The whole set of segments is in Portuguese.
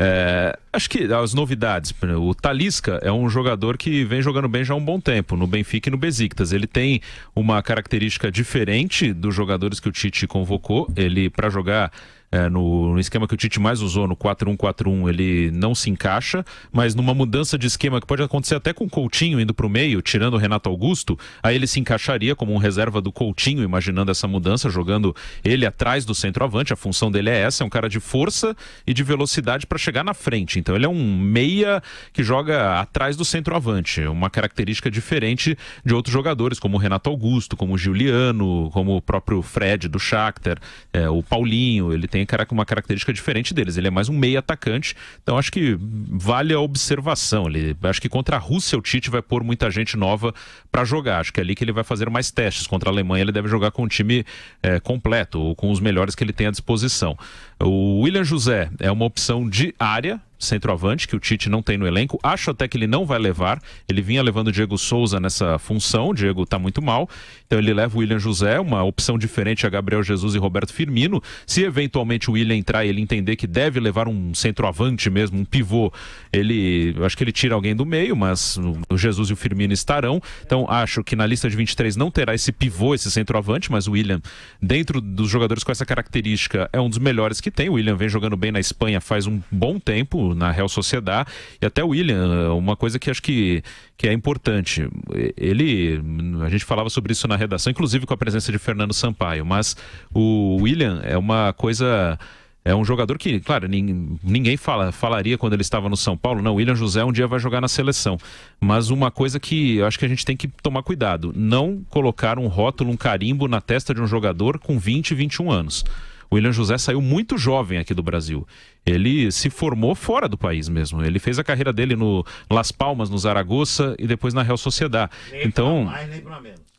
É, acho que as novidades, o Talisca é um jogador que vem jogando bem já há um bom tempo, no Benfica e no Besiktas. Ele tem uma característica diferente dos jogadores que o Tite convocou. Ele, para jogar é, no, no, esquema que o Tite mais usou, no 4-1-4-1, ele não se encaixa, mas numa mudança de esquema que pode acontecer até com o Coutinho indo para o meio, tirando o Renato Augusto, aí ele se encaixaria como um reserva do Coutinho, imaginando essa mudança, jogando ele atrás do centroavante, a função dele é essa, é um cara de força e de velocidade para chegar na frente, então ele é um meia que joga atrás do centroavante, uma característica diferente de outros jogadores, como o Renato Augusto, como o Giuliano, como o próprio Fred do Shakhtar, é, o Paulinho, ele tem tem uma característica diferente deles. Ele é mais um meio atacante, então acho que vale a observação. Ele, acho que contra a Rússia o Tite vai pôr muita gente nova para jogar. Acho que é ali que ele vai fazer mais testes. Contra a Alemanha ele deve jogar com um time é, completo ou com os melhores que ele tem à disposição. O William José é uma opção de área, centroavante que o Tite não tem no elenco. Acho até que ele não vai levar. Ele vinha levando o Diego Souza nessa função. O Diego está muito mal. Então ele leva o William José, uma opção diferente a Gabriel Jesus e Roberto Firmino. Se eventualmente o William entrar e ele entender que deve levar um centroavante mesmo, um pivô, ele acho que ele tira alguém do meio, mas o Jesus e o Firmino estarão. Então acho que na lista de 23 não terá esse pivô, esse centroavante, mas o William dentro dos jogadores com essa característica é um dos melhores que tem. O William vem jogando bem na Espanha faz um bom tempo na Real Sociedade. E até o William, uma coisa que acho que, que é importante. Ele, a gente falava sobre isso na redação, inclusive com a presença de Fernando Sampaio, mas o William é uma coisa é um jogador que, claro, ninguém fala, falaria quando ele estava no São Paulo, não, William José um dia vai jogar na seleção. Mas uma coisa que eu acho que a gente tem que tomar cuidado, não colocar um rótulo, um carimbo na testa de um jogador com 20, 21 anos o William José saiu muito jovem aqui do Brasil. Ele se formou fora do país mesmo. Ele fez a carreira dele no Las Palmas, no Zaragoza e depois na Real Sociedade. então, mais,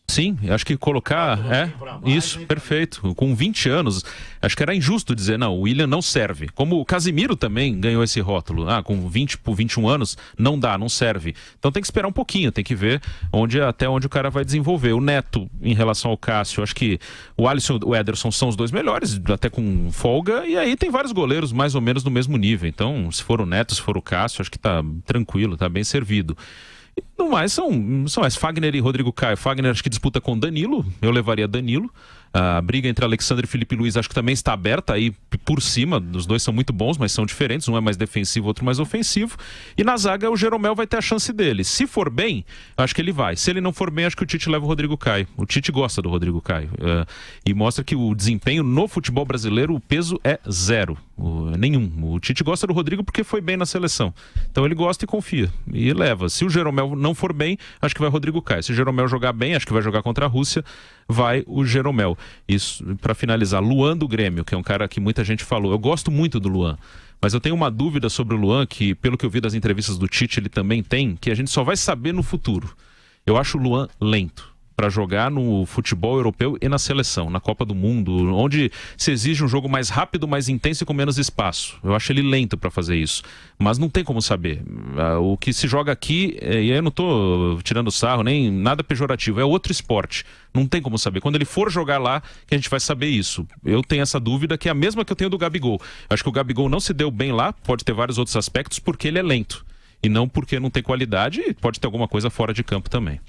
Sim, acho que colocar. É, isso, perfeito. Com 20 anos, acho que era injusto dizer, não, o William não serve. Como o Casimiro também ganhou esse rótulo. Ah, com 20 por 21 anos, não dá, não serve. Então tem que esperar um pouquinho, tem que ver onde até onde o cara vai desenvolver. O Neto, em relação ao Cássio, acho que o Alisson e o Ederson são os dois melhores, até com folga. E aí tem vários goleiros mais ou menos do mesmo nível. Então, se for o Neto, se for o Cássio, acho que tá tranquilo, tá bem servido no mais, são, são as Fagner e Rodrigo Caio. Fagner acho que disputa com Danilo, eu levaria Danilo. A briga entre Alexandre e Felipe Luiz acho que também está aberta aí por cima. Os dois são muito bons, mas são diferentes. Um é mais defensivo, outro mais ofensivo. E na zaga o Jeromel vai ter a chance dele. Se for bem, acho que ele vai. Se ele não for bem, acho que o Tite leva o Rodrigo Caio. O Tite gosta do Rodrigo Caio. Uh, e mostra que o desempenho no futebol brasileiro, o peso é zero. O, nenhum. O Tite gosta do Rodrigo porque foi bem na seleção. Então ele gosta e confia. E leva. Se o Jeromel não não for bem, acho que vai Rodrigo Caio. Se Jeromel jogar bem, acho que vai jogar contra a Rússia, vai o Jeromel. Isso, para finalizar, Luan do Grêmio, que é um cara que muita gente falou. Eu gosto muito do Luan. Mas eu tenho uma dúvida sobre o Luan, que, pelo que eu vi das entrevistas do Tite, ele também tem, que a gente só vai saber no futuro. Eu acho o Luan lento para jogar no futebol europeu e na seleção, na Copa do Mundo, onde se exige um jogo mais rápido, mais intenso e com menos espaço. Eu acho ele lento para fazer isso, mas não tem como saber. Ah, o que se joga aqui, eh, e aí eu não estou tirando sarro nem nada pejorativo, é outro esporte. Não tem como saber. Quando ele for jogar lá, que a gente vai saber isso. Eu tenho essa dúvida que é a mesma que eu tenho do Gabigol. Acho que o Gabigol não se deu bem lá, pode ter vários outros aspectos, porque ele é lento. E não porque não tem qualidade, pode ter alguma coisa fora de campo também.